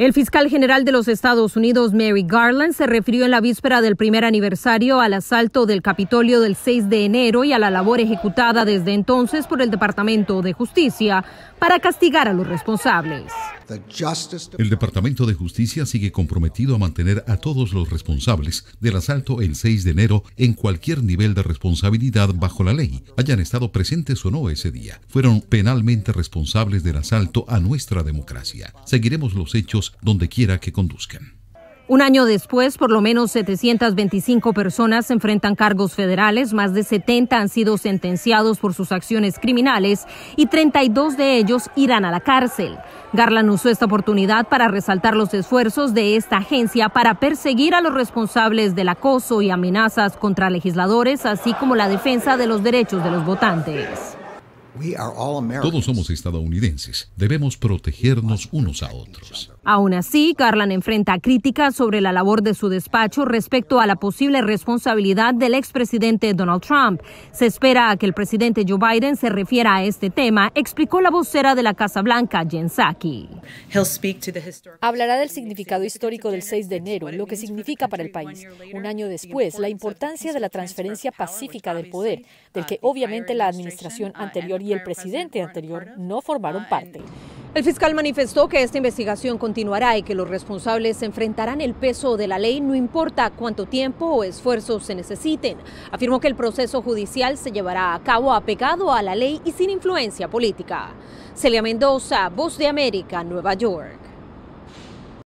El fiscal general de los Estados Unidos, Mary Garland, se refirió en la víspera del primer aniversario al asalto del Capitolio del 6 de enero y a la labor ejecutada desde entonces por el Departamento de Justicia para castigar a los responsables. El Departamento de Justicia sigue comprometido a mantener a todos los responsables del asalto el 6 de enero en cualquier nivel de responsabilidad bajo la ley, hayan estado presentes o no ese día. Fueron penalmente responsables del asalto a nuestra democracia. Seguiremos los hechos donde quiera que conduzcan. Un año después, por lo menos 725 personas enfrentan cargos federales, más de 70 han sido sentenciados por sus acciones criminales y 32 de ellos irán a la cárcel. Garland usó esta oportunidad para resaltar los esfuerzos de esta agencia para perseguir a los responsables del acoso y amenazas contra legisladores, así como la defensa de los derechos de los votantes. Todos somos estadounidenses, debemos protegernos unos a otros. Aún así, Garland enfrenta críticas sobre la labor de su despacho respecto a la posible responsabilidad del expresidente Donald Trump. Se espera a que el presidente Joe Biden se refiera a este tema, explicó la vocera de la Casa Blanca, Jen Psaki. Hablará del significado histórico del 6 de enero, lo que significa para el país. Un año después, la importancia de la transferencia pacífica del poder, del que obviamente la administración anterior y el presidente anterior no formaron parte. El fiscal manifestó que esta investigación continuará y que los responsables enfrentarán el peso de la ley no importa cuánto tiempo o esfuerzo se necesiten. Afirmó que el proceso judicial se llevará a cabo apegado a la ley y sin influencia política. Celia Mendoza, Voz de América, Nueva York.